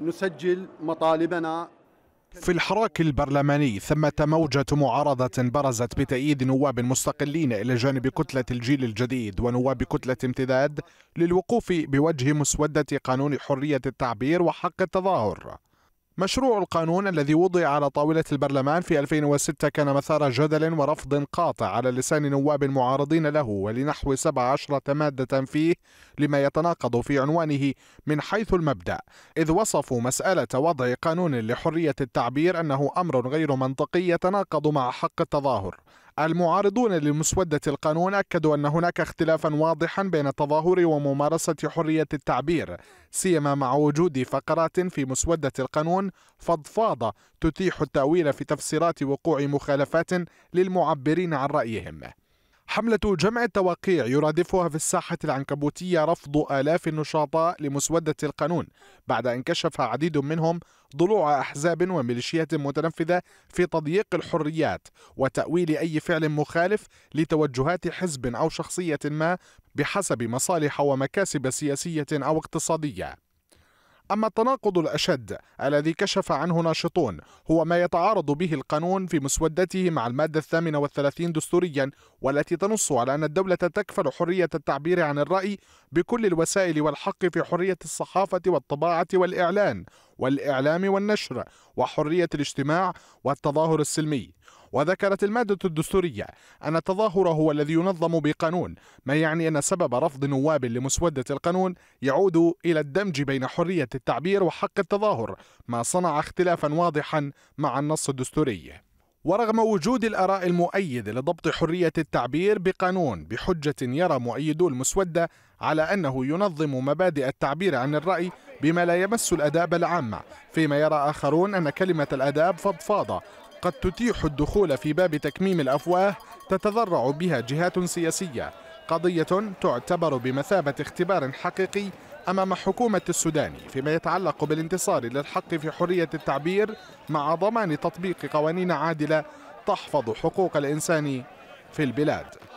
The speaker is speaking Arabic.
نسجل مطالبنا في الحراك البرلماني ثمة موجة معارضة برزت بتأييد نواب مستقلين إلى جانب كتلة الجيل الجديد ونواب كتلة امتداد للوقوف بوجه مسودة قانون حرية التعبير وحق التظاهر مشروع القانون الذي وضع على طاولة البرلمان في 2006 كان مثار جدل ورفض قاطع على لسان نواب معارضين له ولنحو 17 مادة فيه لما يتناقض في عنوانه من حيث المبدأ إذ وصفوا مسألة وضع قانون لحرية التعبير أنه أمر غير منطقي يتناقض مع حق التظاهر المعارضون لمسودة القانون أكدوا أن هناك اختلافا واضحا بين التظاهر وممارسة حرية التعبير سيما مع وجود فقرات في مسودة القانون فضفاضة تتيح التأويل في تفسيرات وقوع مخالفات للمعبرين عن رأيهم حملة جمع التوقيع يرادفها في الساحة العنكبوتية رفض آلاف النشطاء لمسودة القانون بعد أن كشف عديد منهم ضلوع أحزاب وميليشيات متنفذة في تضييق الحريات وتأويل أي فعل مخالف لتوجهات حزب أو شخصية ما بحسب مصالح ومكاسب سياسية أو اقتصادية أما التناقض الأشد الذي كشف عنه ناشطون هو ما يتعارض به القانون في مسودته مع المادة الثامنة والثلاثين دستوريا والتي تنص على أن الدولة تكفل حرية التعبير عن الرأي بكل الوسائل والحق في حرية الصحافة والطباعة والإعلان والإعلام والنشر وحرية الاجتماع والتظاهر السلمي وذكرت المادة الدستورية أن التظاهر هو الذي ينظم بقانون ما يعني أن سبب رفض نواب لمسودة القانون يعود إلى الدمج بين حرية التعبير وحق التظاهر ما صنع اختلافا واضحا مع النص الدستوري ورغم وجود الآراء المؤيدة لضبط حرية التعبير بقانون بحجة يرى مؤيدو المسودة على أنه ينظم مبادئ التعبير عن الرأي بما لا يمس الأداب العامة فيما يرى آخرون أن كلمة الأداب فضفاضة قد تتيح الدخول في باب تكميم الأفواه تتذرع بها جهات سياسية قضية تعتبر بمثابة اختبار حقيقي أمام حكومة السودان فيما يتعلق بالانتصار للحق في حرية التعبير مع ضمان تطبيق قوانين عادلة تحفظ حقوق الإنسان في البلاد